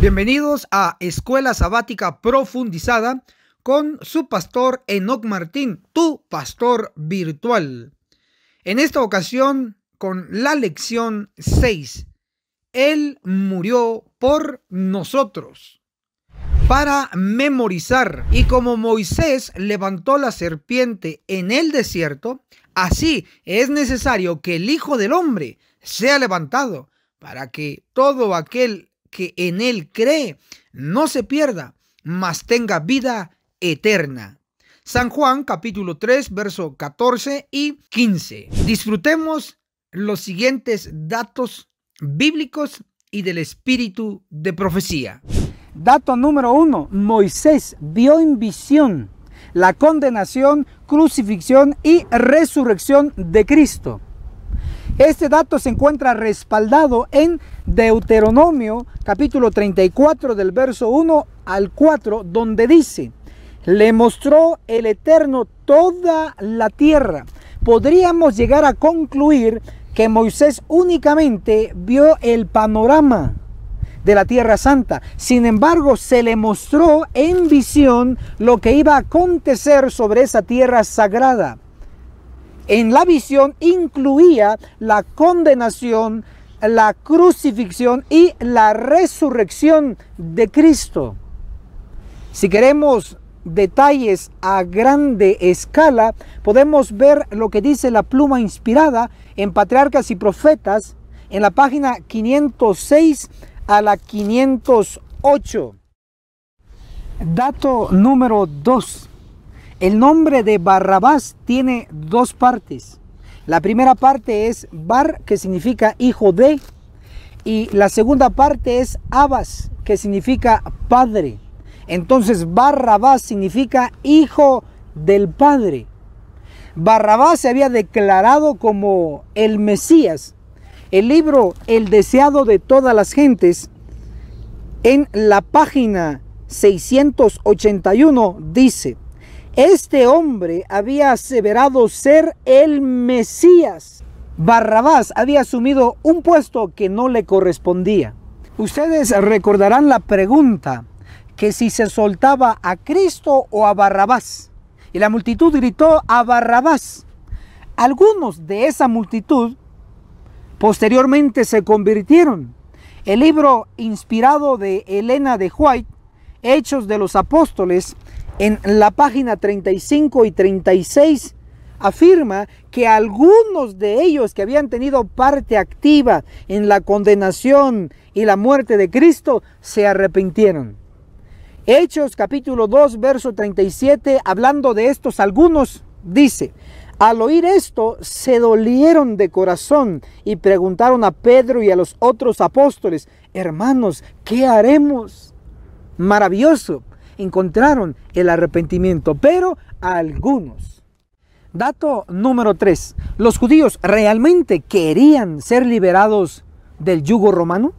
Bienvenidos a Escuela Sabática Profundizada con su pastor Enoc Martín, tu pastor virtual. En esta ocasión con la lección 6. Él murió por nosotros. Para memorizar. Y como Moisés levantó la serpiente en el desierto, así es necesario que el Hijo del Hombre sea levantado para que todo aquel que en él cree no se pierda, mas tenga vida eterna. San Juan capítulo 3, verso 14 y 15. Disfrutemos los siguientes datos bíblicos y del espíritu de profecía. Dato número 1 Moisés vio en visión la condenación, crucifixión y resurrección de Cristo. Este dato se encuentra respaldado en Deuteronomio capítulo 34 del verso 1 al 4, donde dice, le mostró el Eterno toda la tierra. Podríamos llegar a concluir que Moisés únicamente vio el panorama de la Tierra Santa. Sin embargo, se le mostró en visión lo que iba a acontecer sobre esa tierra sagrada en la visión incluía la condenación, la crucifixión y la resurrección de Cristo. Si queremos detalles a grande escala, podemos ver lo que dice la pluma inspirada en Patriarcas y Profetas en la página 506 a la 508. Dato número 2. El nombre de Barrabás tiene dos partes. La primera parte es Bar, que significa hijo de, y la segunda parte es Abas, que significa padre. Entonces Barrabás significa hijo del padre. Barrabás se había declarado como el Mesías. El libro El deseado de todas las gentes, en la página 681, dice, este hombre había aseverado ser el Mesías. Barrabás había asumido un puesto que no le correspondía. Ustedes recordarán la pregunta que si se soltaba a Cristo o a Barrabás. Y la multitud gritó a Barrabás. Algunos de esa multitud posteriormente se convirtieron. El libro inspirado de Elena de White, Hechos de los Apóstoles, en la página 35 y 36 afirma que algunos de ellos que habían tenido parte activa en la condenación y la muerte de Cristo se arrepintieron. Hechos capítulo 2, verso 37, hablando de estos algunos, dice, al oír esto se dolieron de corazón y preguntaron a Pedro y a los otros apóstoles, hermanos, ¿qué haremos? Maravilloso, encontraron el arrepentimiento, pero algunos. Dato número 3. ¿Los judíos realmente querían ser liberados del yugo romano?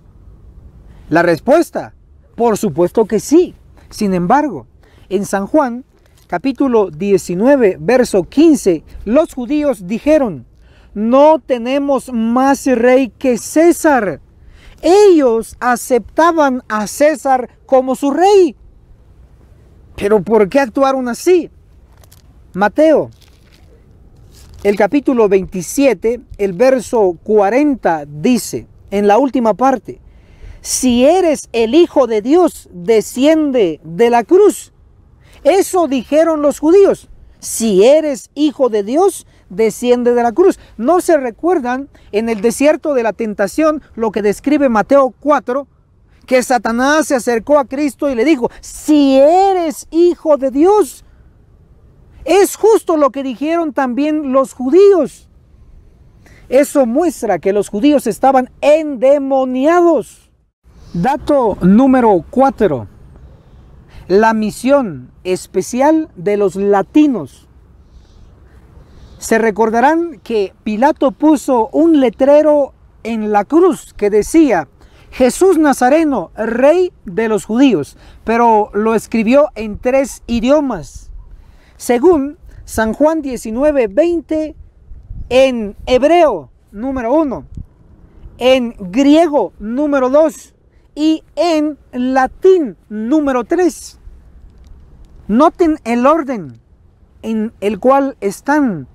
La respuesta, por supuesto que sí. Sin embargo, en San Juan, capítulo 19, verso 15, los judíos dijeron, no tenemos más rey que César. Ellos aceptaban a César como su rey. Pero ¿por qué actuaron así? Mateo, el capítulo 27, el verso 40 dice, en la última parte, si eres el Hijo de Dios, desciende de la cruz. Eso dijeron los judíos. Si eres hijo de Dios, desciende de la cruz. ¿No se recuerdan en el desierto de la tentación lo que describe Mateo 4, que Satanás se acercó a Cristo y le dijo, si eres hijo de Dios, es justo lo que dijeron también los judíos. Eso muestra que los judíos estaban endemoniados. Dato número 4. La misión especial de los latinos. Se recordarán que Pilato puso un letrero en la cruz que decía, Jesús Nazareno, rey de los judíos, pero lo escribió en tres idiomas. Según San Juan 19, 20, en hebreo número uno, en griego número 2 y en latín número 3. Noten el orden en el cual están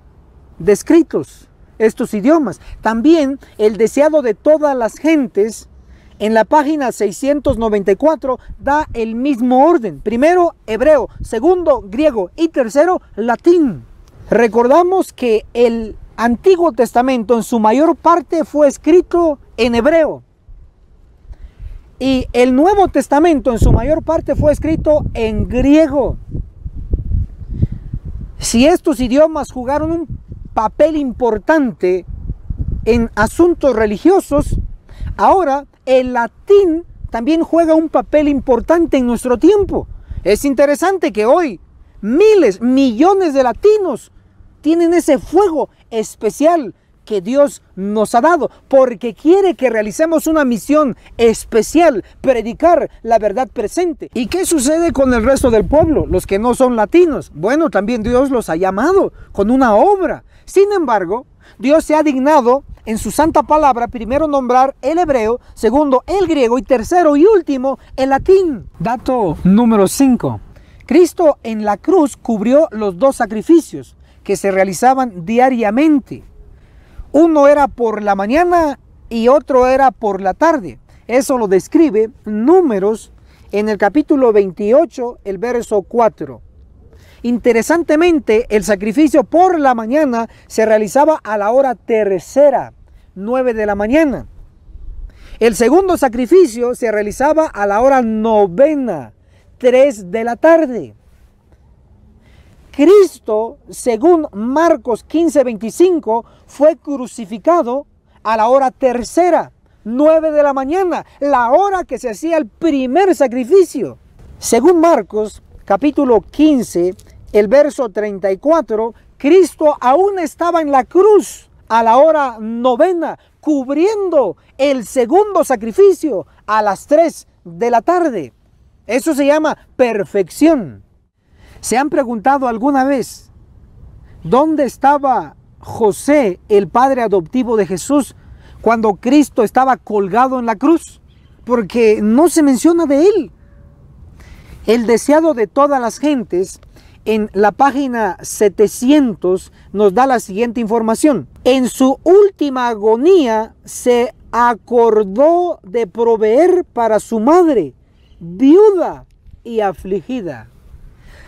descritos estos idiomas. También el deseado de todas las gentes en la página 694 da el mismo orden. Primero, hebreo, segundo, griego y tercero, latín. Recordamos que el Antiguo Testamento en su mayor parte fue escrito en hebreo. Y el Nuevo Testamento en su mayor parte fue escrito en griego. Si estos idiomas jugaron un papel importante en asuntos religiosos, ahora el latín también juega un papel importante en nuestro tiempo. Es interesante que hoy miles, millones de latinos tienen ese fuego especial que Dios nos ha dado, porque quiere que realicemos una misión especial, predicar la verdad presente. ¿Y qué sucede con el resto del pueblo, los que no son latinos? Bueno, también Dios los ha llamado con una obra. Sin embargo, Dios se ha dignado en su santa palabra, primero nombrar el hebreo, segundo el griego y tercero y último el latín. Dato número 5. Cristo en la cruz cubrió los dos sacrificios que se realizaban diariamente uno era por la mañana y otro era por la tarde. Eso lo describe Números en el capítulo 28, el verso 4. Interesantemente, el sacrificio por la mañana se realizaba a la hora tercera, 9 de la mañana. El segundo sacrificio se realizaba a la hora novena, 3 de la tarde. Cristo, según Marcos 15:25, fue crucificado a la hora tercera, 9 de la mañana, la hora que se hacía el primer sacrificio. Según Marcos capítulo 15, el verso 34, Cristo aún estaba en la cruz a la hora novena, cubriendo el segundo sacrificio a las 3 de la tarde. Eso se llama perfección. ¿Se han preguntado alguna vez dónde estaba José, el padre adoptivo de Jesús, cuando Cristo estaba colgado en la cruz? Porque no se menciona de él. El deseado de todas las gentes en la página 700 nos da la siguiente información. En su última agonía se acordó de proveer para su madre, viuda y afligida.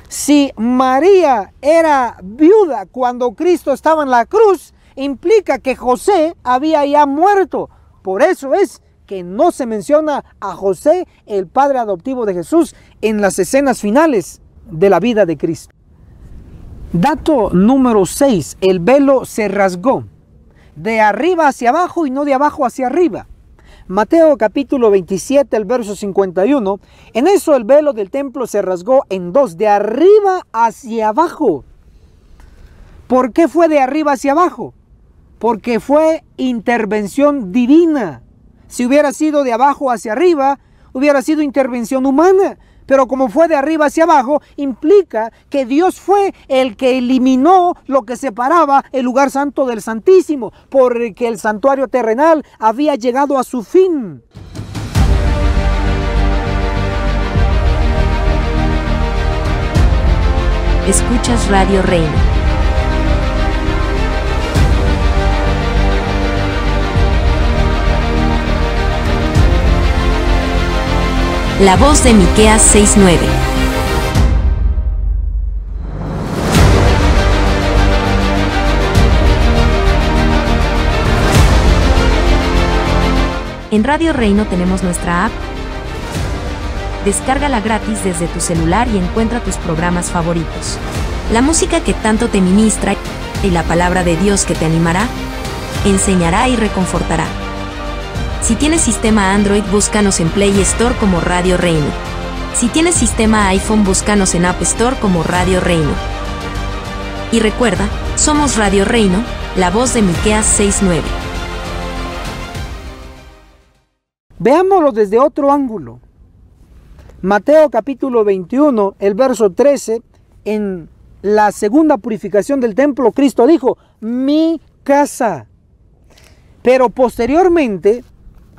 Si María era viuda cuando Cristo estaba en la cruz, implica que José había ya muerto. Por eso es que no se menciona a José, el padre adoptivo de Jesús, en las escenas finales de la vida de Cristo. Dato número 6. El velo se rasgó de arriba hacia abajo y no de abajo hacia arriba. Mateo capítulo 27, el verso 51, en eso el velo del templo se rasgó en dos, de arriba hacia abajo. ¿Por qué fue de arriba hacia abajo? Porque fue intervención divina. Si hubiera sido de abajo hacia arriba, hubiera sido intervención humana pero como fue de arriba hacia abajo, implica que Dios fue el que eliminó lo que separaba el lugar santo del Santísimo, porque el santuario terrenal había llegado a su fin. Escuchas Radio Reina. La voz de mikea 69. En Radio Reino tenemos nuestra app. Descárgala gratis desde tu celular y encuentra tus programas favoritos. La música que tanto te ministra y la palabra de Dios que te animará, enseñará y reconfortará. Si tienes sistema Android, búscanos en Play Store como Radio Reino. Si tienes sistema iPhone, búscanos en App Store como Radio Reino. Y recuerda, somos Radio Reino, la voz de Miqueas 69. Veámoslo desde otro ángulo. Mateo capítulo 21, el verso 13, en la segunda purificación del templo, Cristo dijo, mi casa. Pero posteriormente,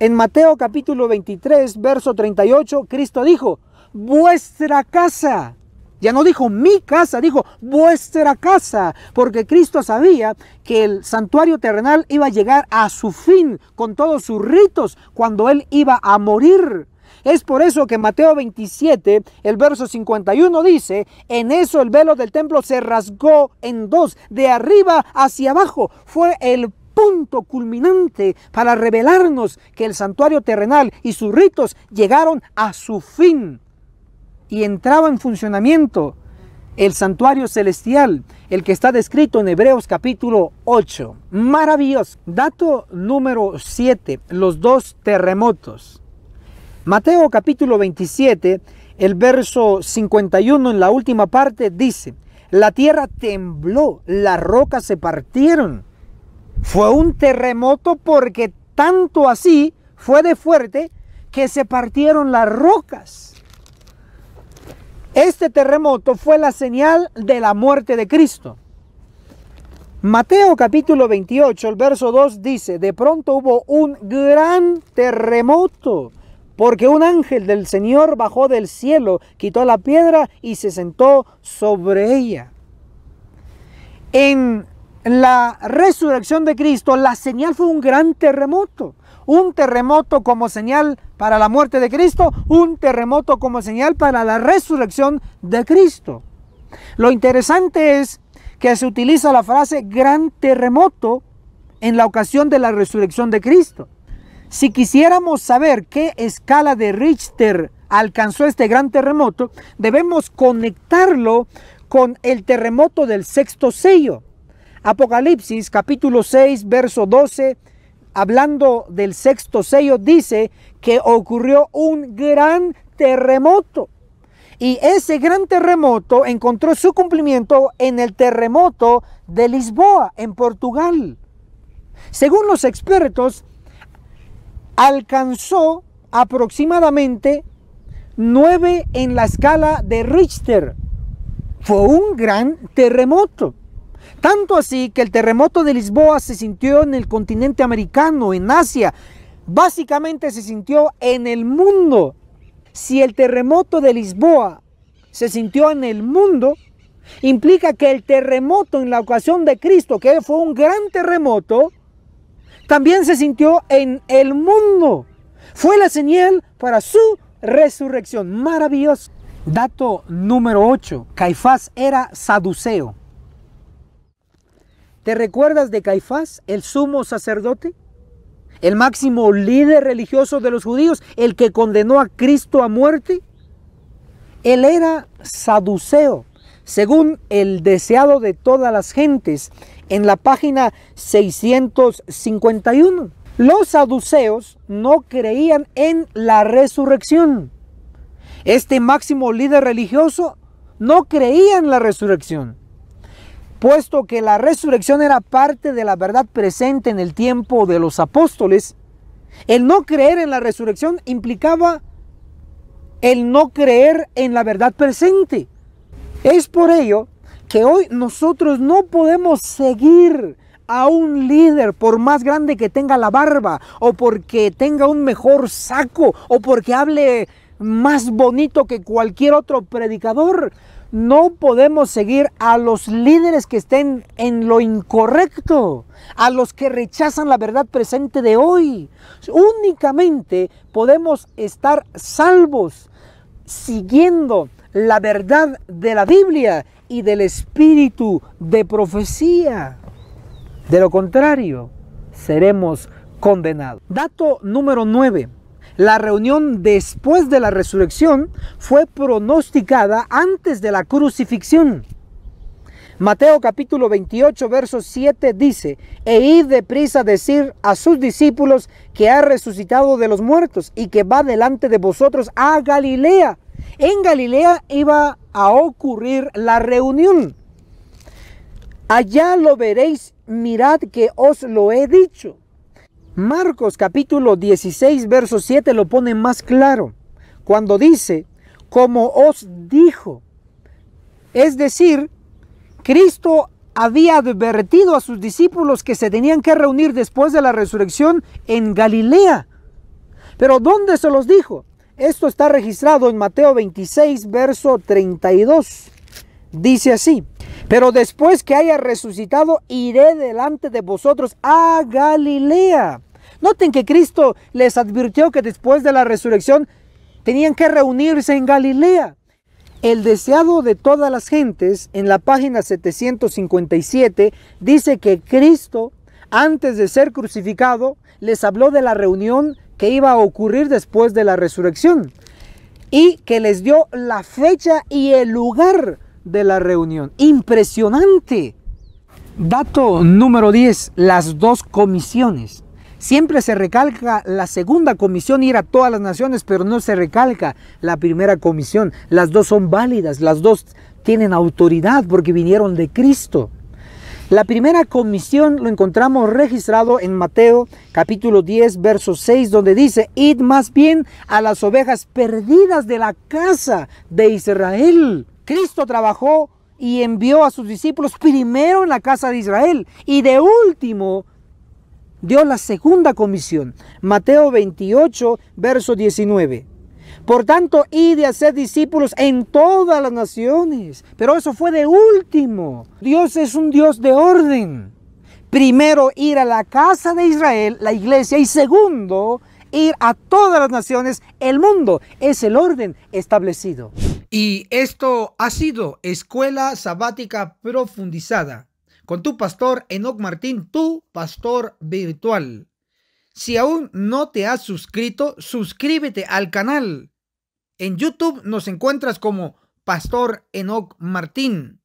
en Mateo capítulo 23, verso 38, Cristo dijo, vuestra casa. Ya no dijo mi casa, dijo vuestra casa, porque Cristo sabía que el santuario terrenal iba a llegar a su fin con todos sus ritos cuando Él iba a morir. Es por eso que Mateo 27, el verso 51 dice, en eso el velo del templo se rasgó en dos, de arriba hacia abajo. Fue el punto culminante para revelarnos que el santuario terrenal y sus ritos llegaron a su fin y entraba en funcionamiento el santuario celestial, el que está descrito en Hebreos capítulo 8. Maravilloso. Dato número 7, los dos terremotos. Mateo capítulo 27, el verso 51 en la última parte dice, la tierra tembló, las rocas se partieron fue un terremoto porque tanto así fue de fuerte que se partieron las rocas. Este terremoto fue la señal de la muerte de Cristo. Mateo capítulo 28, el verso 2 dice, de pronto hubo un gran terremoto, porque un ángel del Señor bajó del cielo, quitó la piedra y se sentó sobre ella. En la resurrección de Cristo, la señal fue un gran terremoto. Un terremoto como señal para la muerte de Cristo, un terremoto como señal para la resurrección de Cristo. Lo interesante es que se utiliza la frase gran terremoto en la ocasión de la resurrección de Cristo. Si quisiéramos saber qué escala de Richter alcanzó este gran terremoto, debemos conectarlo con el terremoto del sexto sello, Apocalipsis capítulo 6, verso 12, hablando del sexto sello, dice que ocurrió un gran terremoto. Y ese gran terremoto encontró su cumplimiento en el terremoto de Lisboa, en Portugal. Según los expertos, alcanzó aproximadamente 9 en la escala de Richter. Fue un gran terremoto. Tanto así que el terremoto de Lisboa se sintió en el continente americano, en Asia, básicamente se sintió en el mundo. Si el terremoto de Lisboa se sintió en el mundo, implica que el terremoto en la ocasión de Cristo, que fue un gran terremoto, también se sintió en el mundo. Fue la señal para su resurrección. Maravilloso. Dato número 8. Caifás era saduceo. ¿Te recuerdas de Caifás, el sumo sacerdote? El máximo líder religioso de los judíos, el que condenó a Cristo a muerte. Él era saduceo, según el deseado de todas las gentes, en la página 651. Los saduceos no creían en la resurrección. Este máximo líder religioso no creía en la resurrección puesto que la resurrección era parte de la verdad presente en el tiempo de los apóstoles, el no creer en la resurrección implicaba el no creer en la verdad presente. Es por ello que hoy nosotros no podemos seguir a un líder por más grande que tenga la barba o porque tenga un mejor saco o porque hable más bonito que cualquier otro predicador. No podemos seguir a los líderes que estén en lo incorrecto, a los que rechazan la verdad presente de hoy. Únicamente podemos estar salvos siguiendo la verdad de la Biblia y del espíritu de profecía. De lo contrario, seremos condenados. Dato número 9. La reunión después de la resurrección fue pronosticada antes de la crucifixión. Mateo capítulo 28, verso 7 dice, e id deprisa a decir a sus discípulos que ha resucitado de los muertos y que va delante de vosotros a Galilea. En Galilea iba a ocurrir la reunión. Allá lo veréis, mirad que os lo he dicho. Marcos capítulo 16, verso 7 lo pone más claro, cuando dice, como os dijo, es decir, Cristo había advertido a sus discípulos que se tenían que reunir después de la resurrección en Galilea. Pero ¿dónde se los dijo? Esto está registrado en Mateo 26, verso 32. Dice así, pero después que haya resucitado, iré delante de vosotros a Galilea. Noten que Cristo les advirtió que después de la resurrección tenían que reunirse en Galilea. El deseado de todas las gentes, en la página 757, dice que Cristo, antes de ser crucificado, les habló de la reunión que iba a ocurrir después de la resurrección y que les dio la fecha y el lugar de la reunión. Impresionante. Dato número 10, las dos comisiones. Siempre se recalca la segunda comisión, ir a todas las naciones, pero no se recalca la primera comisión. Las dos son válidas, las dos tienen autoridad porque vinieron de Cristo. La primera comisión lo encontramos registrado en Mateo capítulo 10, verso 6, donde dice, id más bien a las ovejas perdidas de la casa de Israel. Cristo trabajó y envió a sus discípulos primero en la casa de Israel y de último dio la segunda comisión, Mateo 28, verso 19. Por tanto, y a hacer discípulos en todas las naciones. Pero eso fue de último. Dios es un Dios de orden. Primero, ir a la casa de Israel, la iglesia, y segundo, ir a todas las naciones, el mundo. Es el orden establecido. Y esto ha sido Escuela Sabática Profundizada con tu pastor Enoc Martín, tu pastor virtual. Si aún no te has suscrito, suscríbete al canal. En YouTube nos encuentras como Pastor Enoc Martín.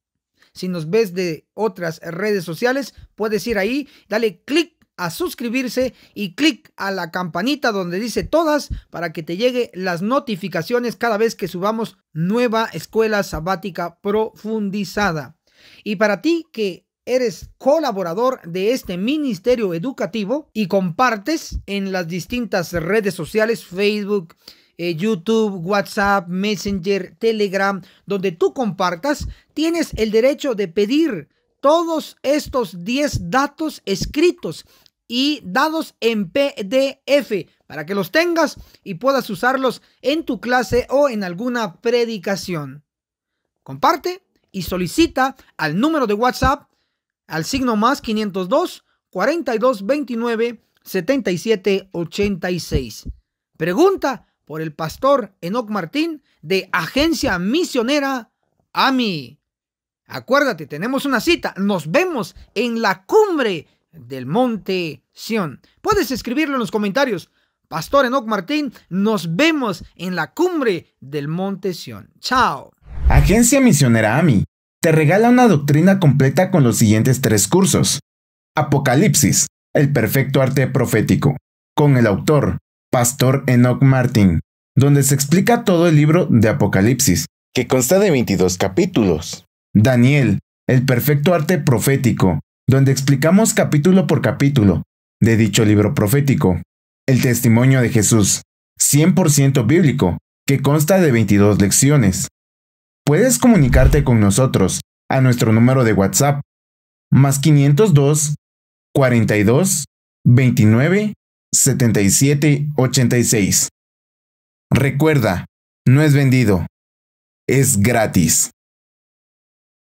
Si nos ves de otras redes sociales, puedes ir ahí, dale clic a suscribirse y clic a la campanita donde dice todas para que te lleguen las notificaciones cada vez que subamos nueva escuela sabática profundizada. Y para ti que eres colaborador de este ministerio educativo y compartes en las distintas redes sociales, Facebook, eh, YouTube, WhatsApp, Messenger, Telegram, donde tú compartas, tienes el derecho de pedir todos estos 10 datos escritos y dados en PDF para que los tengas y puedas usarlos en tu clase o en alguna predicación. Comparte y solicita al número de WhatsApp al signo más 502 42 29 Pregunta por el pastor Enoc Martín de Agencia Misionera AMI. Acuérdate, tenemos una cita. Nos vemos en la cumbre del Monte Sion. Puedes escribirlo en los comentarios. Pastor Enoc Martín, nos vemos en la cumbre del Monte Sion. Chao. Agencia Misionera AMI te regala una doctrina completa con los siguientes tres cursos. Apocalipsis, el perfecto arte profético, con el autor, Pastor Enoch Martin, donde se explica todo el libro de Apocalipsis, que consta de 22 capítulos. Daniel, el perfecto arte profético, donde explicamos capítulo por capítulo de dicho libro profético. El testimonio de Jesús, 100% bíblico, que consta de 22 lecciones. Puedes comunicarte con nosotros a nuestro número de WhatsApp más 502 42 29 77 86. Recuerda, no es vendido, es gratis.